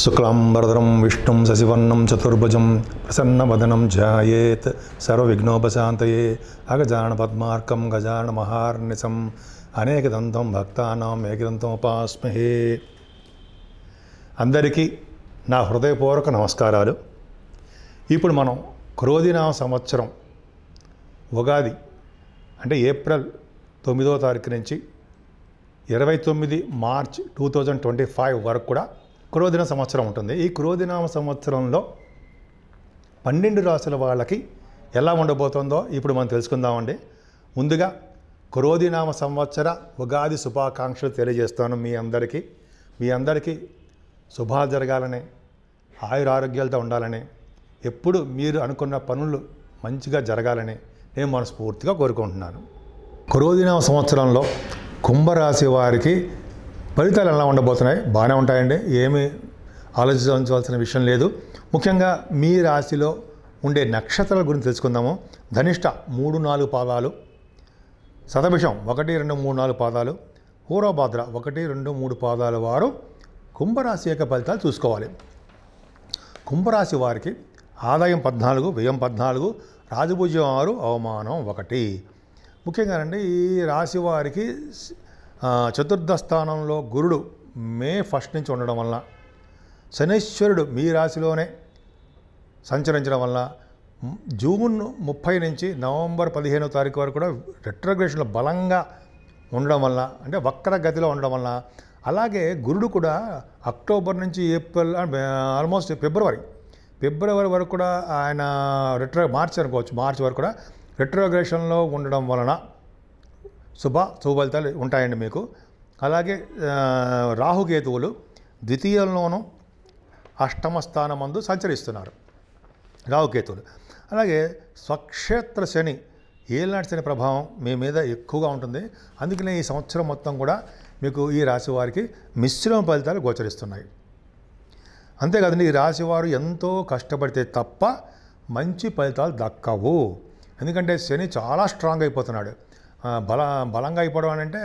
శుక్లాంబరదరం విష్ణుం శశివర్ణం చతుర్భుజం ప్రసన్నవదనం ధ్యాయేత్ సర్వవిఘ్నోపశాంతయే అగజాన పద్మార్కం గజాన మహార్నిశం దంతం భక్తానాం ఏకదంతోపాస్మహే అందరికీ నా హృదయపూర్వక నమస్కారాలు ఇప్పుడు మనం క్రోధినామ సంవత్సరం ఉగాది అంటే ఏప్రిల్ తొమ్మిదో తారీఖు నుంచి ఇరవై తొమ్మిది March two thousand twenty five వరకు కూడా క్రోధిన సంవత్సరం ఉంటుంది ఈ క్రోధినామ సంవత్సరంలో పన్నెండు రాసుల వాళ్ళకి ఎలా ఉండబోతుందో ఇప్పుడు మనం తెలుసుకుందామండి ముందుగా క్రోధినామ సంవత్సర ఉగాది శుభాకాంక్షలు తెలియజేస్తాను మీ అందరికీ మీ అందరికీ శుభాలు జరగాలని ఆయురారోగ్యాలతో ఉండాలని ఎప్పుడు మీరు అనుకున్న పనులు మంచిగా జరగాలని నేను మనస్ఫూర్తిగా కోరుకుంటున్నాను క్రోధినామ సంవత్సరంలో కుంభరాశి వారికి ఫలితాలు ఎలా ఉండబోతున్నాయి బాగానే ఉంటాయండి ఏమి ఆలోచించవలసిన విషయం లేదు ముఖ్యంగా మీ రాశిలో ఉండే నక్షత్రాల గురించి తెలుసుకుందాము ధనిష్ట మూడు నాలుగు పాదాలు శతభిషం ఒకటి రెండు మూడు నాలుగు పాదాలు పూర్వభాద్ర ఒకటి రెండు మూడు పాదాల వారు కుంభరాశి యొక్క ఫలితాలు చూసుకోవాలి కుంభరాశి వారికి ఆదాయం పద్నాలుగు వ్యయం పద్నాలుగు రాజభుజం ఆరు అవమానం ఒకటి ముఖ్యంగా అండి ఈ రాశి వారికి చతుర్థ స్థానంలో గురుడు మే ఫస్ట్ నుంచి ఉండడం వల్ల శనీశ్వరుడు మీ రాశిలోనే సంచరించడం వల్ల జూన్ ముప్పై నుంచి నవంబర్ పదిహేనో తారీఖు వరకు కూడా రెట్రగ్రేషన్లో బలంగా ఉండడం వల్ల అంటే వక్ర గతిలో ఉండడం వల్ల అలాగే గురుడు కూడా అక్టోబర్ నుంచి ఏప్రిల్ ఆల్మోస్ట్ ఫిబ్రవరి ఫిబ్రవరి వరకు కూడా ఆయన రెట్రో మార్చి అనుకోవచ్చు మార్చి వరకు కూడా రెట్రోగ్రేషన్లో ఉండడం వలన శుభ ఫలితాలు ఉంటాయండి మీకు అలాగే రాహుకేతువులు ద్వితీయంలోనూ అష్టమ స్థానమందు సంచరిస్తున్నారు రాహుకేతువులు అలాగే స్వక్షేత్ర శని ఏలనాటి శని ప్రభావం మీ మీద ఎక్కువగా ఉంటుంది అందుకనే ఈ సంవత్సరం మొత్తం కూడా మీకు ఈ రాశి వారికి మిశ్రమ ఫలితాలు గోచరిస్తున్నాయి అంతేకాదండి ఈ రాశివారు ఎంతో కష్టపడితే తప్ప మంచి ఫలితాలు దక్కవు ఎందుకంటే శని చాలా స్ట్రాంగ్ అయిపోతున్నాడు బల బలంగా అయిపోవడం అని అంటే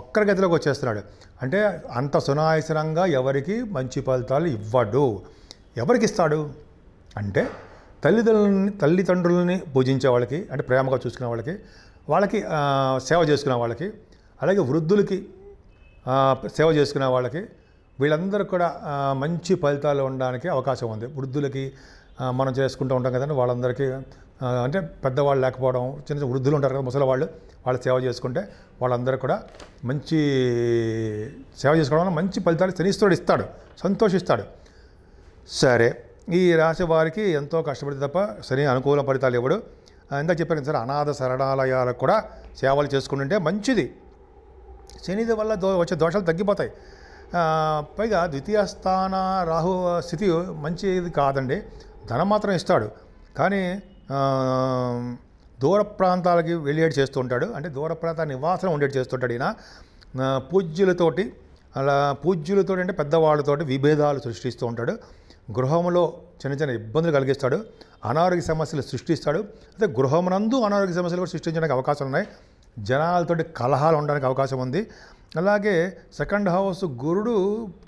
ఒక్కరి గదిలోకి వచ్చేస్తున్నాడు అంటే అంత సునాయసనంగా ఎవరికి మంచి ఫలితాలు ఇవ్వడు ఎవరికి ఇస్తాడు అంటే తల్లిదండ్రులని తల్లిదండ్రులని పూజించే వాళ్ళకి అంటే ప్రేమగా చూసుకునే వాళ్ళకి వాళ్ళకి సేవ చేసుకునే వాళ్ళకి అలాగే వృద్ధులకి సేవ చేసుకునే వాళ్ళకి వీళ్ళందరూ కూడా మంచి ఫలితాలు ఉండడానికి అవకాశం ఉంది వృద్ధులకి మనం చేసుకుంటూ ఉంటాం కదండి వాళ్ళందరికీ అంటే పెద్దవాళ్ళు లేకపోవడం చిన్న చిన్న వృద్ధులు ఉంటారు కదా ముసలివాళ్ళు వాళ్ళ సేవ చేసుకుంటే వాళ్ళందరూ కూడా మంచి సేవ చేసుకోవడం వల్ల మంచి ఫలితాలు శనిస్తుడు ఇస్తాడు సంతోషిస్తాడు సరే ఈ రాశి వారికి ఎంతో కష్టపడితే తప్ప శని అనుకూల ఫలితాలు ఇవ్వడు ఇందాక చెప్పారు సరే అనాథ శరణాలయాలకు కూడా సేవలు చేసుకుంటుంటే మంచిది శనిది వల్ల దో వచ్చే దోషాలు తగ్గిపోతాయి పైగా ద్వితీయ స్థాన రాహు స్థితి మంచిది కాదండి ధనం మాత్రం ఇస్తాడు కానీ దూర ప్రాంతాలకి వెళ్ళేటి ఉంటాడు అంటే దూర ప్రాంత నివాసం ఉండేటి చేస్తుంటాడు ఈయన పూజ్యులతోటి అలా పూజ్యులతో అంటే పెద్దవాళ్ళతోటి విభేదాలు సృష్టిస్తూ ఉంటాడు గృహంలో చిన్న చిన్న ఇబ్బందులు కలిగిస్తాడు అనారోగ్య సమస్యలు సృష్టిస్తాడు అయితే గృహమునందు అనారోగ్య సమస్యలు కూడా సృష్టించడానికి అవకాశం ఉన్నాయి జనాలతోటి కలహాలు ఉండడానికి అవకాశం ఉంది అలాగే సెకండ్ హౌస్ గురుడు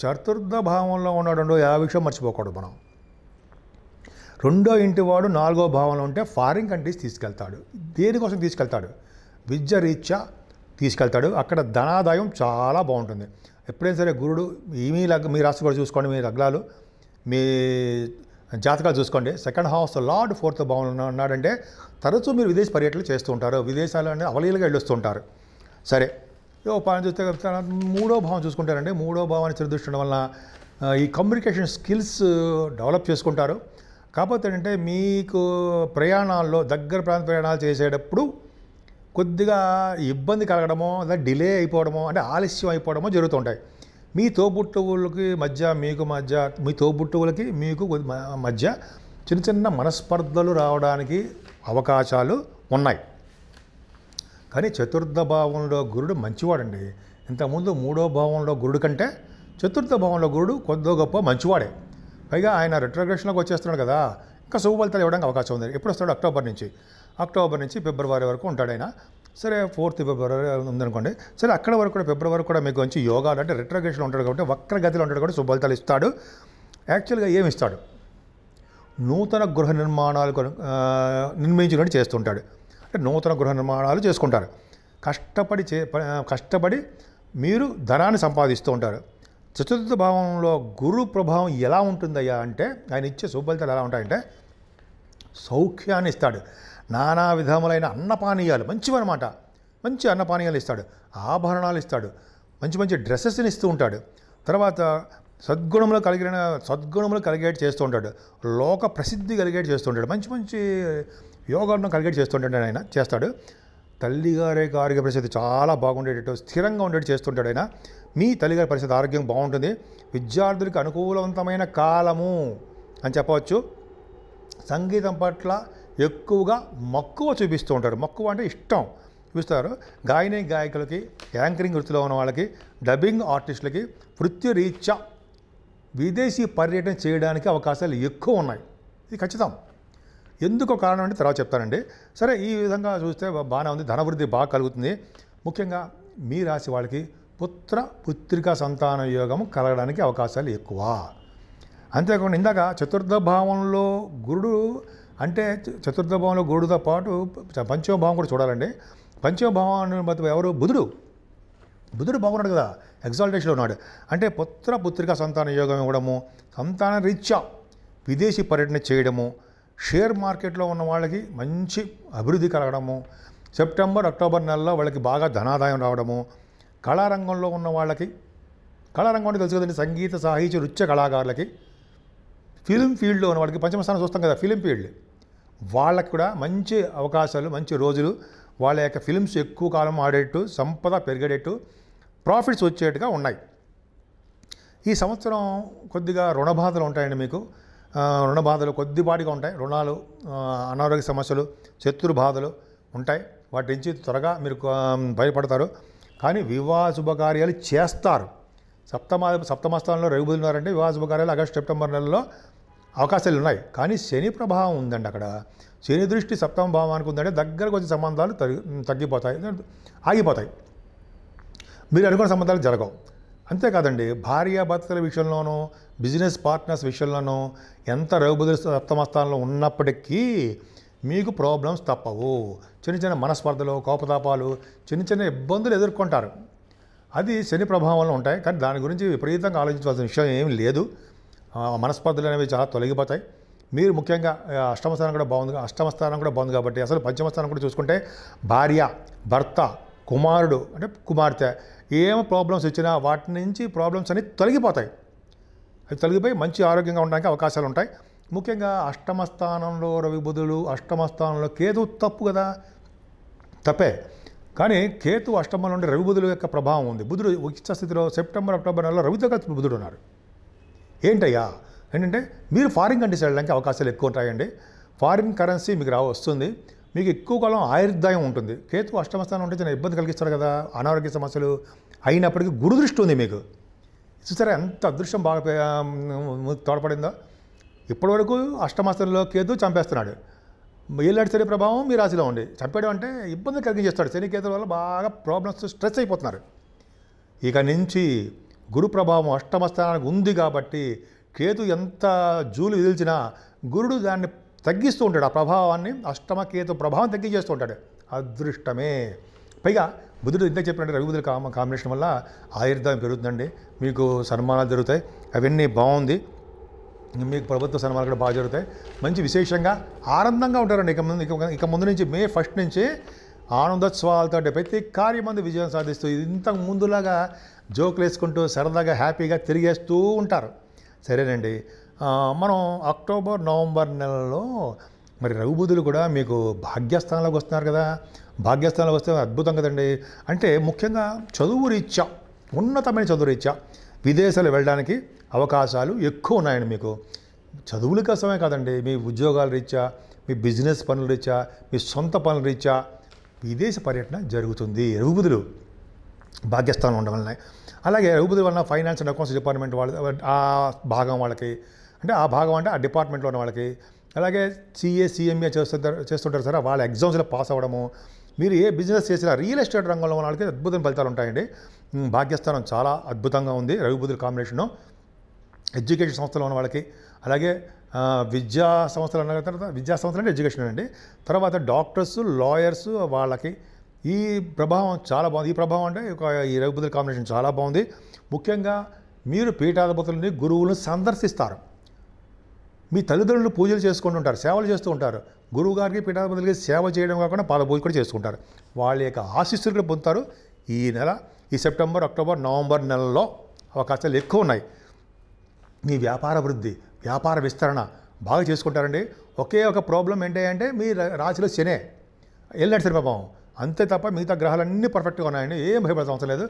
చతుర్థ భావంలో ఉన్నాడు ఆ విషయం మర్చిపోకూడదు మనం రెండో ఇంటి వాడు నాలుగో భావంలో ఉంటే ఫారిన్ కంట్రీస్ తీసుకెళ్తాడు దేనికోసం తీసుకెళ్తాడు విద్య రీత్యా తీసుకెళ్తాడు అక్కడ ధనాదాయం చాలా బాగుంటుంది ఎప్పుడైనా సరే గురుడు మీ లగ్ మీ రాశి కూడా చూసుకోండి మీ లగ్నాలు మీ జాతకాలు చూసుకోండి సెకండ్ హౌస్ లార్డ్ ఫోర్త్ భావన ఉన్నాడంటే తరచూ మీరు విదేశీ పర్యటనలు చేస్తూ ఉంటారు విదేశాలు అనేది అవలీలుగా వెళ్ళొస్తుంటారు సరే ఓ పాలన చూస్తే మూడో భావం చూసుకుంటారంటే మూడో భావాన్ని చెరుదృష్టి వలన ఈ కమ్యూనికేషన్ స్కిల్స్ డెవలప్ చేసుకుంటారు కాకపోతే ఏంటంటే మీకు ప్రయాణాల్లో దగ్గర ప్రాంత ప్రయాణాలు చేసేటప్పుడు కొద్దిగా ఇబ్బంది కలగడమో లేదా డిలే అయిపోవడమో అంటే ఆలస్యం అయిపోవడమో జరుగుతుంటాయి మీ తోబుట్టువులకి మధ్య మీకు మధ్య మీ తోబుట్టువులకి మీకు మధ్య చిన్న చిన్న మనస్పర్ధలు రావడానికి అవకాశాలు ఉన్నాయి కానీ చతుర్థ భావంలో గురుడు మంచివాడండి ఇంతకుముందు మూడో భావంలో గురుడు కంటే చతుర్థ భావంలో గురుడు కొద్దో గొప్ప మంచివాడే పైగా ఆయన రిట్రోగ్రేషన్లోకి వచ్చేస్తున్నాడు కదా ఇంకా శుభ ఇవ్వడానికి అవకాశం ఉంది ఎప్పుడు వస్తాడు అక్టోబర్ నుంచి అక్టోబర్ నుంచి ఫిబ్రవరి వరకు ఉంటాడు ఆయన సరే ఫోర్త్ ఫిబ్రవరి ఉందనుకోండి సరే అక్కడ వరకు కూడా ఫిబ్రవరి కూడా మీకు మంచి యోగాలు అంటే రిట్రోగేషన్లో ఉంటాడు కాబట్టి వక్రగతిలో ఉంటాడు కాబట్టి శుభఫలితాలు ఇస్తాడు యాక్చువల్గా ఏమి ఇస్తాడు నూతన గృహ నిర్మాణాలు నిర్మించినట్టు చేస్తుంటాడు అంటే నూతన గృహ నిర్మాణాలు చేసుకుంటారు కష్టపడి చే కష్టపడి మీరు ధనాన్ని సంపాదిస్తూ ఉంటారు చతుర్థ భావంలో గురు ప్రభావం ఎలా ఉంటుందయ్యా అంటే ఆయన ఇచ్చే శుభలితాలు ఎలా ఉంటాయంటే సౌఖ్యాన్ని ఇస్తాడు నానా విధములైన అన్నపానీయాలు మంచివన్నమాట మంచి అన్నపానీయాలు ఇస్తాడు ఆభరణాలు ఇస్తాడు మంచి మంచి డ్రెస్సెస్ని ఇస్తూ ఉంటాడు తర్వాత సద్గుణములు కలిగిన సద్గుణములు కలిగేటి చేస్తూ ఉంటాడు లోక ప్రసిద్ధి కలిగేట్ చేస్తూ ఉంటాడు మంచి మంచి యోగాలను కలిగేట్ చేస్తూ ఉంటాడు ఆయన చేస్తాడు తల్లిగారే ఆరోగ్య పరిస్థితి చాలా బాగుండేటట్టు స్థిరంగా ఉండేటట్టు చేస్తుంటాడు ఆయన మీ తల్లిగారి పరిస్థితి ఆరోగ్యం బాగుంటుంది విద్యార్థులకు అనుకూలవంతమైన కాలము అని చెప్పవచ్చు సంగీతం పట్ల ఎక్కువగా మక్కువ చూపిస్తూ ఉంటారు మక్కువ అంటే ఇష్టం చూపిస్తారు గాయని గాయకులకి యాంకరింగ్ వృత్తిలో ఉన్న వాళ్ళకి డబ్బింగ్ ఆర్టిస్టులకి వృత్తిరీత్యా విదేశీ పర్యటన చేయడానికి అవకాశాలు ఎక్కువ ఉన్నాయి ఇది ఖచ్చితం ఎందుకు కారణం అంటే తర్వాత చెప్తానండి సరే ఈ విధంగా చూస్తే బాగానే ఉంది ధనవృద్ధి బాగా కలుగుతుంది ముఖ్యంగా మీ రాశి వాళ్ళకి పుత్ర పుత్రికా సంతాన యోగం కలగడానికి అవకాశాలు ఎక్కువ అంతేకాకుండా ఇందాక చతుర్థ భావంలో గురుడు అంటే చతుర్థ భావంలో గురుడుతో పాటు పంచమభావం కూడా చూడాలండి పంచమభావం మధ్య ఎవరు బుధుడు బుధుడు బాగున్నాడు కదా ఎగ్జాల్టేషన్లో ఉన్నాడు అంటే పుత్ర పుత్రిక సంతాన యోగం ఇవ్వడము సంతాన రీత్యా విదేశీ పర్యటన చేయడము షేర్ మార్కెట్లో ఉన్న వాళ్ళకి మంచి అభివృద్ధి కలగడము సెప్టెంబర్ అక్టోబర్ నెలలో వాళ్ళకి బాగా ధనాదాయం రావడము కళారంగంలో ఉన్న వాళ్ళకి కళారంగం తెలుసు కదండి సంగీత సాహిత్య నృత్య కళాకారులకి ఫిలిం ఫీల్డ్లో ఉన్న వాళ్ళకి పంచమస్థానం చూస్తాం కదా ఫిలిం ఫీల్డ్ వాళ్ళకి కూడా మంచి అవకాశాలు మంచి రోజులు వాళ్ళ యొక్క ఫిలిమ్స్ ఎక్కువ కాలం ఆడేట్టు సంపద పెరిగేటట్టు ప్రాఫిట్స్ వచ్చేట్టుగా ఉన్నాయి ఈ సంవత్సరం కొద్దిగా రుణబాధలు ఉంటాయండి మీకు రుణ బాధలు కొద్దిపాటిగా ఉంటాయి రుణాలు అనారోగ్య సమస్యలు శత్రు బాధలు ఉంటాయి వాటి నుంచి త్వరగా మీరు భయపడతారు కానీ వివాహ శుభకార్యాలు చేస్తారు సప్తమా సప్తమస్థానంలో రవిబుతున్నారంటే వివాహ శుభకార్యాలు ఆగస్టు సెప్టెంబర్ నెలలో అవకాశాలు ఉన్నాయి కానీ శని ప్రభావం ఉందండి అక్కడ శని దృష్టి సప్తమ భావానికి ఉందంటే దగ్గరకు వచ్చే సంబంధాలు తగ్గిపోతాయి ఆగిపోతాయి మీరు అనుకున్న సంబంధాలు జరగవు అంతేకాదండి భార్యాభర్తల విషయంలోనూ బిజినెస్ పార్ట్నర్స్ విషయంలోనూ ఎంత రఘుబుదులు అత్తమస్తానంలో ఉన్నప్పటికీ మీకు ప్రాబ్లమ్స్ తప్పవు చిన్న చిన్న మనస్పర్ధలు కోపతాపాలు చిన్న చిన్న ఇబ్బందులు ఎదుర్కొంటారు అది శని ప్రభావంలో ఉంటాయి కానీ దాని గురించి విపరీతంగా ఆలోచించవలసిన విషయం ఏమి లేదు మనస్పర్ధలు అనేవి చాలా తొలగిపోతాయి మీరు ముఖ్యంగా అష్టమ స్థానం కూడా బాగుంది అష్టమ స్థానం కూడా బాగుంది కాబట్టి అసలు పంచమ స్థానం కూడా చూసుకుంటే భార్య భర్త కుమారుడు అంటే కుమార్తె ఏం ప్రాబ్లమ్స్ వచ్చినా వాటి నుంచి ప్రాబ్లమ్స్ అన్నీ తొలగిపోతాయి అవి తొలగిపోయి మంచి ఆరోగ్యంగా ఉండడానికి అవకాశాలు ఉంటాయి ముఖ్యంగా అష్టమ స్థానంలో బుధుడు అష్టమ స్థానంలో కేతు తప్పు కదా తప్పే కానీ కేతు అష్టమంలో ఉండే రవిబుధుల యొక్క ప్రభావం ఉంది బుధుడు ఉచిత స్థితిలో సెప్టెంబర్ అక్టోబర్ నెలలో రవితో కలిసి బుధుడు ఉన్నారు ఏంటయ్యా ఏంటంటే మీరు ఫారిన్ కంట్రీస్ వెళ్ళడానికి అవకాశాలు ఎక్కువ ఉంటాయండి ఫారిన్ కరెన్సీ మీకు రా వస్తుంది మీకు ఎక్కువ కాలం ఆయుర్దాయం ఉంటుంది కేతు అష్టమస్థానం ఉంటే చాలా ఇబ్బంది కలిగిస్తారు కదా అనారోగ్య సమస్యలు అయినప్పటికీ గురుదృష్టి ఉంది మీకు చూసారా ఎంత అదృష్టం బాగా తోడ్పడిందో ఇప్పటివరకు అష్టమస్థానంలో కేతు చంపేస్తున్నాడు ఏళ్ళాడు శని ప్రభావం మీ రాశిలో ఉంది చంపేయడం అంటే ఇబ్బంది కలిగించేస్తాడు శని కేతుల వల్ల బాగా ప్రాబ్లమ్స్ స్ట్రెస్ అయిపోతున్నారు ఇక నుంచి గురు ప్రభావం అష్టమస్థానానికి ఉంది కాబట్టి కేతు ఎంత జూలు విదిల్చినా గురుడు దాన్ని తగ్గిస్తూ ఉంటాడు ఆ ప్రభావాన్ని అష్టమకేతు ప్రభావం తగ్గించేస్తూ ఉంటాడు అదృష్టమే పైగా బుద్ధుడు ఇంత చెప్పినట్టు రవిబుధుడు కామ కాంబినేషన్ వల్ల ఆయుర్దాయం పెరుగుతుందండి మీకు సన్మానాలు జరుగుతాయి అవన్నీ బాగుంది మీకు ప్రభుత్వ సన్మానాలు కూడా బాగా జరుగుతాయి మంచి విశేషంగా ఆనందంగా ఉంటారండి ఇక ముందు ఇక ముందు నుంచి మే ఫస్ట్ నుంచి ఆనందోత్సవాలతో ప్రతి కార్యమంది విజయం సాధిస్తూ ఇంతకు ముందులాగా జోకులు వేసుకుంటూ సరదాగా హ్యాపీగా తిరిగేస్తూ ఉంటారు సరేనండి మనం అక్టోబర్ నవంబర్ నెలలో మరి రఘుబుధులు కూడా మీకు భాగ్యస్థానంలోకి వస్తున్నారు కదా భాగ్యస్థానంలోకి వస్తే అద్భుతం కదండి అంటే ముఖ్యంగా చదువు రీత్యా ఉన్నతమైన చదువు రీత్యా విదేశాలు వెళ్ళడానికి అవకాశాలు ఎక్కువ ఉన్నాయండి మీకు చదువుల కోసమే కాదండి మీ ఉద్యోగాల రీత్యా మీ బిజినెస్ పనుల రీత్యా మీ సొంత పనుల రీత్యా విదేశ పర్యటన జరుగుతుంది రఘుబుధులు భాగ్యస్థానం ఉండడం అలాగే రఘుబుధుల వలన ఫైనాన్స్ అండ్ అకౌంట్స్ డిపార్ట్మెంట్ వాళ్ళ ఆ భాగం వాళ్ళకి అంటే ఆ భాగం అంటే ఆ డిపార్ట్మెంట్లో ఉన్న వాళ్ళకి అలాగే సిఏ సిఎంఏ చేస్తుంటారు చేస్తుంటారు సార్ వాళ్ళ ఎగ్జామ్స్లో పాస్ అవ్వడము మీరు ఏ బిజినెస్ చేసినా రియల్ ఎస్టేట్ రంగంలో ఉన్న వాళ్ళకి అద్భుత ఫలితాలు ఉంటాయండి భాగ్యస్థానం చాలా అద్భుతంగా ఉంది రవిబుద్ధుల కాంబినేషను ఎడ్యుకేషన్ సంస్థలో ఉన్న వాళ్ళకి అలాగే విద్యా సంస్థలు అన్న తర్వాత విద్యా సంస్థలు అంటే ఎడ్యుకేషన్ అండి తర్వాత డాక్టర్స్ లాయర్స్ వాళ్ళకి ఈ ప్రభావం చాలా బాగుంది ఈ ప్రభావం అంటే ఒక ఈ రవిబుద్ధుల కాంబినేషన్ చాలా బాగుంది ముఖ్యంగా మీరు పీఠాధిపతులని గురువులను సందర్శిస్తారు మీ తల్లిదండ్రులు పూజలు చేసుకుంటూ ఉంటారు సేవలు చేస్తూ ఉంటారు గురువు గారికి పీఠాధిపతులకి సేవ చేయడం కాకుండా పాద పూజ కూడా చేసుకుంటారు వాళ్ళ యొక్క ఆశీస్సులు కూడా పొందుతారు ఈ నెల ఈ సెప్టెంబర్ అక్టోబర్ నవంబర్ నెలలో అవకాశాలు ఎక్కువ ఉన్నాయి మీ వ్యాపార వృద్ధి వ్యాపార విస్తరణ బాగా చేసుకుంటారండి ఒకే ఒక ప్రాబ్లం ఏంటంటే మీ రాశిలో శనే వెళ్ళినట్టు సరే పాపం అంతే తప్ప మిగతా గ్రహాలన్నీ పర్ఫెక్ట్గా ఉన్నాయండి ఏం భయపడతాం అవసరం లేదు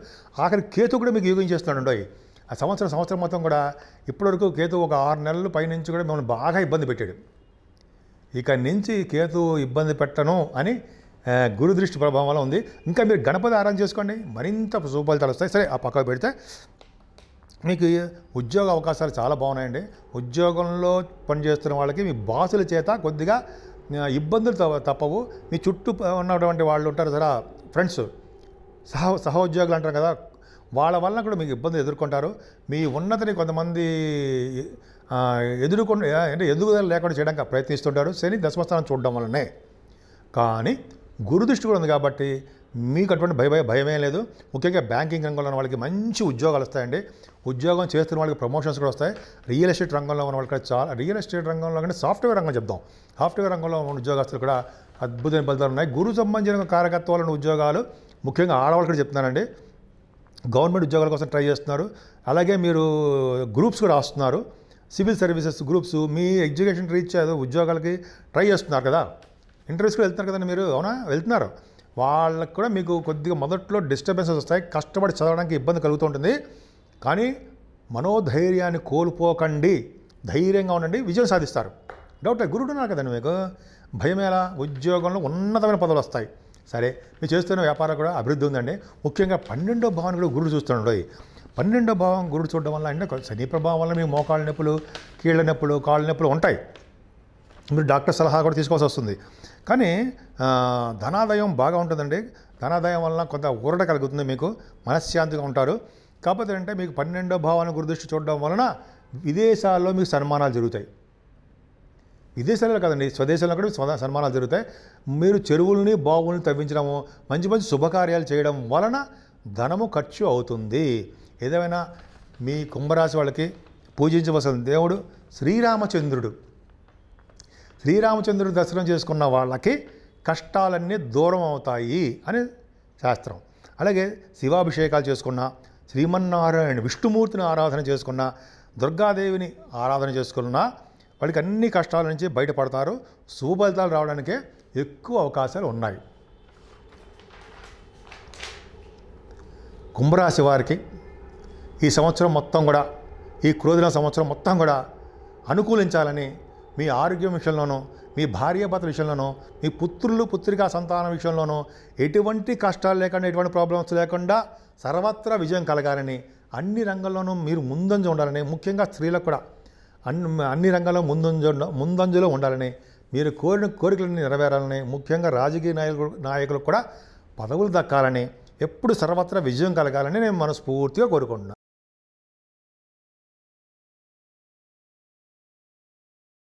ఆఖరి కేతు కూడా మీకు యోగించేస్తున్నాడు ఆ సంవత్సరం సంవత్సరం మొత్తం కూడా ఇప్పటివరకు కేతు ఒక ఆరు నెలలు పైనుంచి కూడా మిమ్మల్ని బాగా ఇబ్బంది పెట్టాడు ఇక నుంచి కేతు ఇబ్బంది పెట్టను అని గురుదృష్టి ప్రభావం వల్ల ఉంది ఇంకా మీరు గణపతి ఆరాధన చేసుకోండి మరింత సుఫలితాలు వస్తాయి సరే ఆ పక్కకు పెడితే మీకు ఉద్యోగ అవకాశాలు చాలా బాగున్నాయండి ఉద్యోగంలో పనిచేస్తున్న వాళ్ళకి మీ బాసుల చేత కొద్దిగా ఇబ్బందులు తప్పవు మీ చుట్టూ ఉన్నటువంటి వాళ్ళు ఉంటారు సరే ఫ్రెండ్స్ సహ సహోద్యోగులు అంటారు కదా వాళ్ళ వల్ల కూడా మీకు ఇబ్బంది ఎదుర్కొంటారు మీ ఉన్నతిని కొంతమంది ఎదుర్కొ అంటే ఎదుగుదల లేకుండా చేయడానికి ప్రయత్నిస్తుంటారు శని దశమస్థానం చూడడం వల్లనే కానీ గురుదృష్టి కూడా ఉంది కాబట్టి మీకు అటువంటి భయ భయమేం భయమే లేదు ముఖ్యంగా బ్యాంకింగ్ రంగంలో ఉన్న వాళ్ళకి మంచి ఉద్యోగాలు వస్తాయండి ఉద్యోగం చేస్తున్న వాళ్ళకి ప్రమోషన్స్ కూడా వస్తాయి రియల్ ఎస్టేట్ రంగంలో ఉన్న వాళ్ళకి చాలా రియల్ ఎస్టేట్ రంగంలో కంటే సాఫ్ట్వేర్ రంగం చెప్దాం సాఫ్ట్వేర్ రంగంలో ఉన్న ఉద్యోగస్తులు కూడా అద్భుతమైన ఫలితాలు ఉన్నాయి గురు సంబంధించిన ఉన్న ఉద్యోగాలు ముఖ్యంగా ఆడవాళ్ళు కూడా చెప్తున్నానండి గవర్నమెంట్ ఉద్యోగాల కోసం ట్రై చేస్తున్నారు అలాగే మీరు గ్రూప్స్ కూడా రాస్తున్నారు సివిల్ సర్వీసెస్ గ్రూప్స్ మీ ఎడ్యుకేషన్ రీచ్ ఏదో ఉద్యోగాలకి ట్రై చేస్తున్నారు కదా కూడా వెళ్తున్నారు కదండి మీరు అవునా వెళ్తున్నారు వాళ్ళకు కూడా మీకు కొద్దిగా మొదట్లో డిస్టర్బెన్సెస్ వస్తాయి కష్టపడి చదవడానికి ఇబ్బంది కలుగుతూ ఉంటుంది కానీ మనోధైర్యాన్ని కోల్పోకండి ధైర్యంగా ఉండండి విజయం సాధిస్తారు డౌట్ గురుడు ఉన్నారు కదండి మీకు భయమేలా ఉద్యోగంలో ఉన్నతమైన పదవులు వస్తాయి సరే మీరు చేస్తున్న వ్యాపారం కూడా అభివృద్ధి ఉందండి ముఖ్యంగా పన్నెండో భావన కూడా గురుడు చూస్తున్నాడు పన్నెండో భావం గురుడు చూడడం వల్ల అంటే శని ప్రభావం వల్ల మీకు మోకాళ్ళ నొప్పులు కీళ్ళ నొప్పులు కాళ్ళ నొప్పులు ఉంటాయి మీరు డాక్టర్ సలహా కూడా తీసుకోవాల్సి వస్తుంది కానీ ధనాదాయం బాగా ఉంటుందండి ధనాదాయం వలన కొంత ఊరట కలుగుతుంది మీకు మనశ్శాంతిగా ఉంటారు కాకపోతే అంటే మీకు పన్నెండో భావాన్ని గురుదృష్టి చూడడం వలన విదేశాల్లో మీకు సన్మానాలు జరుగుతాయి విదేశాల్లో కదండి స్వదేశంలో కూడా సన్మానాలు జరుగుతాయి మీరు చెరువుల్ని బావుల్ని తవ్వించడము మంచి మంచి శుభకార్యాలు చేయడం వలన ధనము ఖర్చు అవుతుంది ఏదేమైనా మీ కుంభరాశి వాళ్ళకి పూజించవలసిన దేవుడు శ్రీరామచంద్రుడు శ్రీరామచంద్రుడు దర్శనం చేసుకున్న వాళ్ళకి కష్టాలన్నీ దూరం అవుతాయి అని శాస్త్రం అలాగే శివాభిషేకాలు చేసుకున్న శ్రీమన్నారాయణ విష్ణుమూర్తిని ఆరాధన చేసుకున్న దుర్గాదేవిని ఆరాధన చేసుకున్నా వాళ్ళకి అన్ని కష్టాల నుంచి బయటపడతారు శుభఫలితాలు రావడానికే ఎక్కువ అవకాశాలు ఉన్నాయి కుంభరాశి వారికి ఈ సంవత్సరం మొత్తం కూడా ఈ క్రోధిన సంవత్సరం మొత్తం కూడా అనుకూలించాలని మీ ఆరోగ్యం విషయంలోనూ మీ భర్త విషయంలోనూ మీ పుత్రులు పుత్రికా సంతానం విషయంలోనూ ఎటువంటి కష్టాలు లేకుండా ఎటువంటి ప్రాబ్లమ్స్ లేకుండా సర్వత్రా విజయం కలగాలని అన్ని రంగాల్లోనూ మీరు ముందంజ ఉండాలని ముఖ్యంగా స్త్రీలకు కూడా అన్ని అన్ని రంగాల్లో ముందంజ ముందంజలో ఉండాలని మీరు కోరిన కోరికలన్నీ నెరవేరాలని ముఖ్యంగా రాజకీయ నాయకులు నాయకులకు కూడా పదవులు దక్కాలని ఎప్పుడు సర్వత్రా విజయం కలగాలని నేను మనస్ఫూర్తిగా కోరుకుంటున్నాను